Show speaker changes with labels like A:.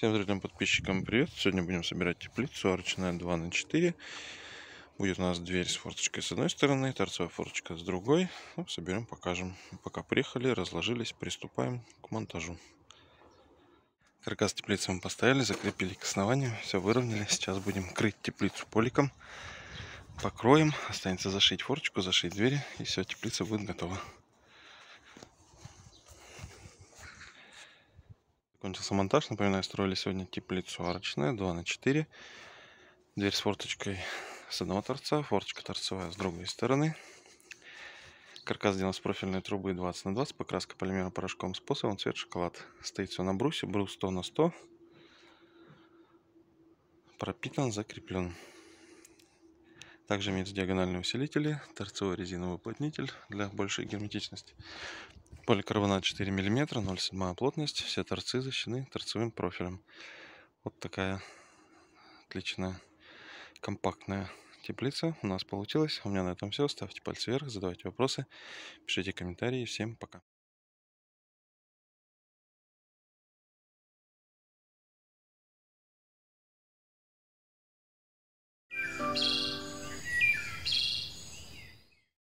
A: Всем зрителям, подписчикам привет! Сегодня будем собирать теплицу арочная 2 на 4 Будет у нас дверь с форточкой с одной стороны, торцевая форточка с другой. Ну, соберем, покажем. Пока приехали, разложились, приступаем к монтажу. Каркас теплицы мы поставили, закрепили к основанию, все выровняли. Сейчас будем крыть теплицу поликом. Покроем, останется зашить форточку, зашить двери, и все, теплица будет готова. Кончился монтаж, напоминаю, строили сегодня теплицу типа, арочная 2 на 4 Дверь с форточкой с одного торца, форточка торцевая с другой стороны. Каркас сделан с профильной трубы 20 на 20, покраска полимера порошком способом, цвет шоколад. Стоит все на брусе, брус 100 на 100. Пропитан, закреплен. Также имеются диагональные усилители, торцевой резиновый уплотнитель для большей герметичности. Поликарбонат 4 мм, 0,7 плотность. Все торцы защищены торцевым профилем. Вот такая отличная компактная теплица у нас получилась. У меня на этом все. Ставьте пальцы вверх, задавайте вопросы, пишите комментарии. Всем пока.